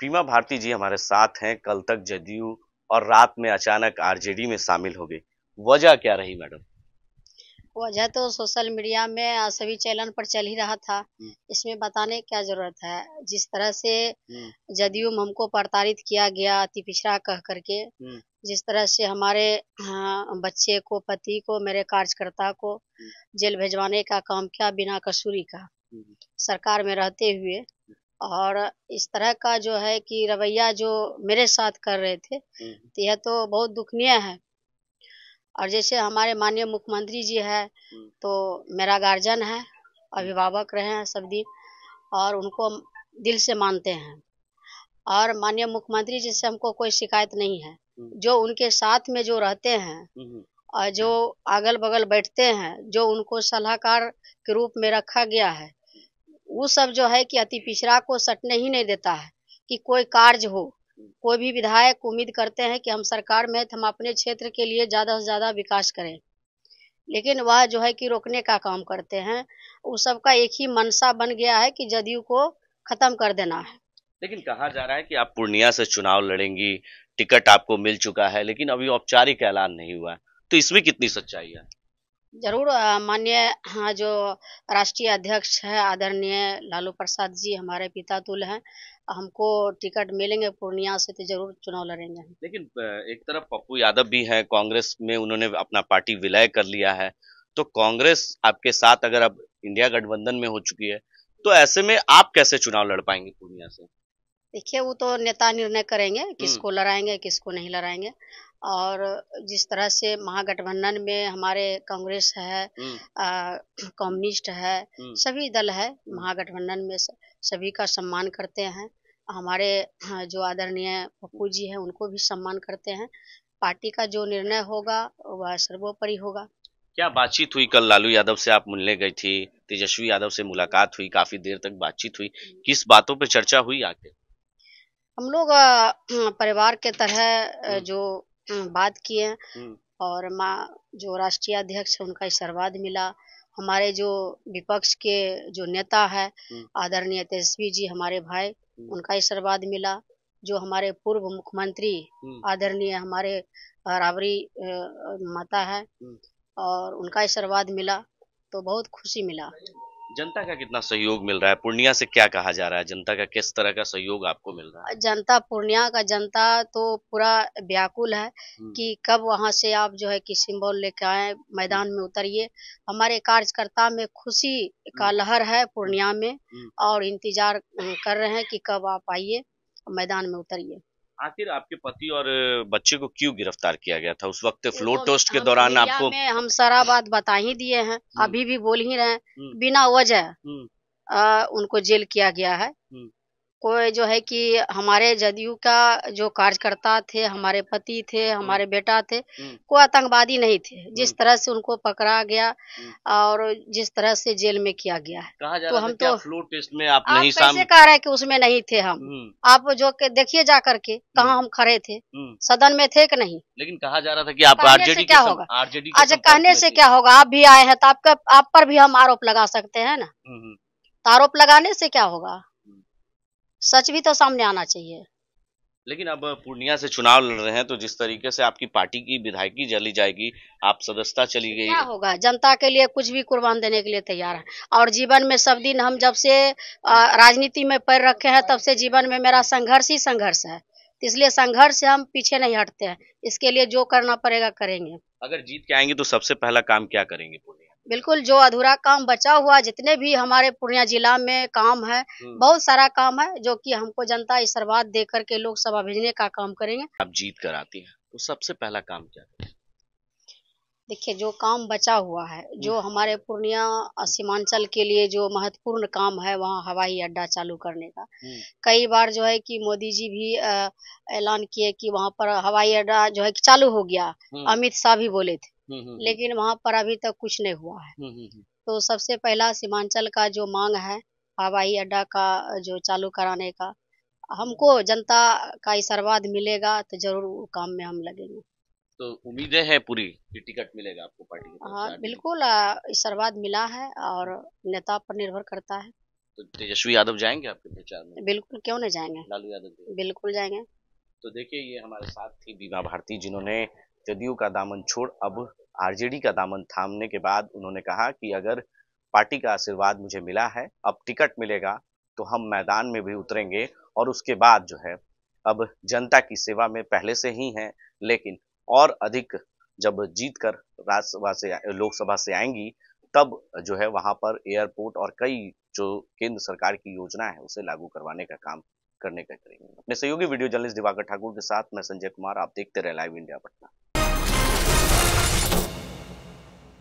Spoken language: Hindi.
पीमा भारती जी हमारे साथ हैं कल तक जदयू और रात में अचानक आरजेडी में शामिल हो गई वजह क्या रही मैडम वजह तो सोशल मीडिया में सभी चैनल पर चल ही रहा था हम्म। इसमें बताने क्या जरूरत है जिस तरह से हम्म। जदयू हमको प्रताड़ित किया गया अति पिछड़ा कह करके हम्म। जिस तरह से हमारे बच्चे को पति को मेरे कार्यकर्ता को जेल भेजवाने का काम किया बिना कसूरी का सरकार में रहते हुए और इस तरह का जो है कि रवैया जो मेरे साथ कर रहे थे हम्म। तो यह तो बहुत दुखनीय है और जैसे हमारे माननीय मुख्यमंत्री जी है हम्म। तो मेरा गार्जियन है हम्म। अभिभावक रहे हैं सब दिन और उनको दिल से मानते हैं और माननीय मुख्यमंत्री जी से हमको कोई शिकायत नहीं है जो उनके साथ में जो रहते हैं और जो अगल बगल बैठते हैं जो उनको सलाहकार के रूप में रखा गया है वो सब जो है कि अति पिछड़ा को सटने ही नहीं देता है कि कोई कार्य हो कोई भी विधायक उम्मीद करते हैं कि हम सरकार में हम अपने क्षेत्र के लिए ज़्यादा से ज़्यादा विकास करें लेकिन वह जो है कि रोकने का काम करते हैं उस सबका एक ही मनसा बन गया है कि जदयू को खत्म कर देना है लेकिन कहा जा रहा है कि आप पूर्णिया से चुनाव लड़ेंगी टिकट आपको मिल चुका है लेकिन अभी औपचारिक ऐलान नहीं हुआ है तो इसमें कितनी सच्चाई है जरूर हाँ जो राष्ट्रीय अध्यक्ष है आदरणीय लालू प्रसाद जी हमारे पिता तुल हैं हमको टिकट मिलेंगे पूर्णिया से तो जरूर चुनाव लड़ेंगे लेकिन एक तरफ पप्पू यादव भी हैं कांग्रेस में उन्होंने अपना पार्टी विलय कर लिया है तो कांग्रेस आपके साथ अगर अब इंडिया गठबंधन में हो चुकी है तो ऐसे में आप कैसे चुनाव लड़ पाएंगे पूर्णिया से देखिए वो तो नेता निर्णय करेंगे हम्म। किसको लड़ाएंगे किसको नहीं लड़ाएंगे और जिस तरह से महागठबंधन में हमारे कांग्रेस है हम्म। कम्युनिस्ट है हम्म। सभी दल है हम्म। महागठबंधन में सभी का सम्मान करते हैं हमारे हाँ, जो आदरणीय पप्पू जी हैं उनको भी सम्मान करते हैं पार्टी का जो निर्णय होगा वह सर्वोपरि होगा क्या बातचीत हुई कल लालू यादव से आप मिलने गई थी तेजस्वी यादव से मुलाकात हुई काफी देर तक बातचीत हुई किस बातों पर चर्चा हुई आखिर हम लोग परिवार के तरह जो बात किए हम्म। और माँ जो राष्ट्रीय अध्यक्ष उनका आशीर्वाद मिला हमारे जो विपक्ष के जो नेता है हम्म। आदरणीय तेजस्वी जी हमारे भाई हम्म। उनका आशीर्वाद मिला जो हमारे पूर्व मुख्यमंत्री आदरणीय हमारे राबरी माता है और उनका आशीर्वाद मिला तो बहुत खुशी मिला जनता का कितना सहयोग मिल रहा है पूर्णिया से क्या कहा जा रहा है जनता का किस तरह का सहयोग आपको मिल रहा है जनता पूर्णिया का जनता तो पूरा व्याकुल है हम्म। कि कब वहां से आप जो है कि सिंबल लेके आए मैदान में उतरिए हमारे कार्यकर्ता में खुशी का हम्म। लहर है पूर्णिया में हम्म। और इंतजार कर रहे हैं कि कब आप आइए मैदान में उतरिए आखिर आपके पति और बच्चे को क्यों गिरफ्तार किया गया था उस वक्त फ्लोर टोस्ट के दौरान आपको हम सारा बात बता ही दिए हैं हम्म। अभी भी बोल ही रहे हैं हम्म। बिना वजह हम्म। उनको जेल किया गया है कोई जो है कि हमारे जदयू का जो कार्यकर्ता थे हमारे पति थे हमारे हम्म। बेटा थे कोई हम्म। आतंकवादी नहीं थे जिस हम्म। तरह से उनको पकड़ा गया और जिस तरह से जेल में किया गया है तो हम तो टेस्ट में आप, आप नहीं कैसे कह रहे हैं कि उसमें नहीं थे हम आप जो देखिए जा करके कहा हम खड़े थे सदन में थे कि नहीं लेकिन कहा जा रहा था कि आप आरजेडी क्या होगा आरजेडी अच्छा कहने से क्या होगा आप भी आए हैं तो आपका आप पर भी हम आरोप लगा सकते हैं ना तो आरोप लगाने से क्या होगा सच भी तो सामने आना चाहिए लेकिन अब पूर्णिया से चुनाव लड़ रहे हैं तो जिस तरीके से आपकी पार्टी की विधायकी जली जाएगी आप सदस्यता चली गई क्या होगा जनता के लिए कुछ भी कुर्बान देने के लिए तैयार है और जीवन में सब दिन हम जब से राजनीति में पैर रखे हैं तब से जीवन में मेरा संघर्ष ही संघर्ष है इसलिए संघर्ष से हम पीछे नहीं हटते हैं इसके लिए जो करना पड़ेगा करेंगे अगर जीत के आएंगे तो सबसे पहला काम क्या करेंगे बिल्कुल जो अधूरा काम बचा हुआ जितने भी हमारे पूर्णिया जिला में काम है हम्म। बहुत सारा काम है जो कि हमको जनता आशीर्वाद दे करके लोग सभा भेजने का काम करेंगे आप जीत कर आती है तो सबसे पहला काम क्या है देखिए जो काम बचा हुआ है हम्म। जो हमारे पूर्णिया सीमांचल के लिए जो महत्वपूर्ण काम है वहाँ हवाई अड्डा चालू करने का हम्म। कई बार जो है कि मोदी जी भी ऐलान किए कि वहाँ पर हवाई अड्डा जो है कि चालू हो गया अमित शाह भी बोले थे हम्म, हम्म, हम्म। लेकिन वहाँ पर अभी तक कुछ नहीं हुआ है तो सबसे पहला सीमांचल का जो मांग है हवाई अड्डा का जो चालू कराने का हमको जनता का आशीर्वाद मिलेगा तो जरूर काम में हम लगेंगे तो उम्मीदें हैं पूरी कि टिकट मिलेगा आपको पार्टी को हाँ बिल्कुल आशीर्वाद मिला है और नेता पर निर्भर करता है तो तेजस्वी यादव जाएंगे आपके प्रचार में बिल्कुल क्यों नहीं जाएंगे लालू यादव बिल्कुल जाएंगे तो देखिए ये हमारे साथ थी बीमा भारती जिन्होंने जदयू का दामन छोड़ अब आरजेडी का दामन थामने के बाद उन्होंने कहा कि अगर पार्टी का आशीर्वाद मुझे मिला है अब टिकट मिलेगा तो हम मैदान में भी उतरेंगे और उसके बाद जो है अब जनता की सेवा में पहले से ही हैं लेकिन और अधिक जब जीत कर राज्यसभा से लोकसभा से आएंगी तब जो है वहां पर एयरपोर्ट और कई जो केंद्र सरकार की योजना है उसे लागू करवाने का काम करने का करेंगे अपने सहयोगी वीडियो जर्नलिस्ट दिवाकर ठाकुर के साथ मैं संजय कुमार आप देखते रहे लाइव इंडिया पटना you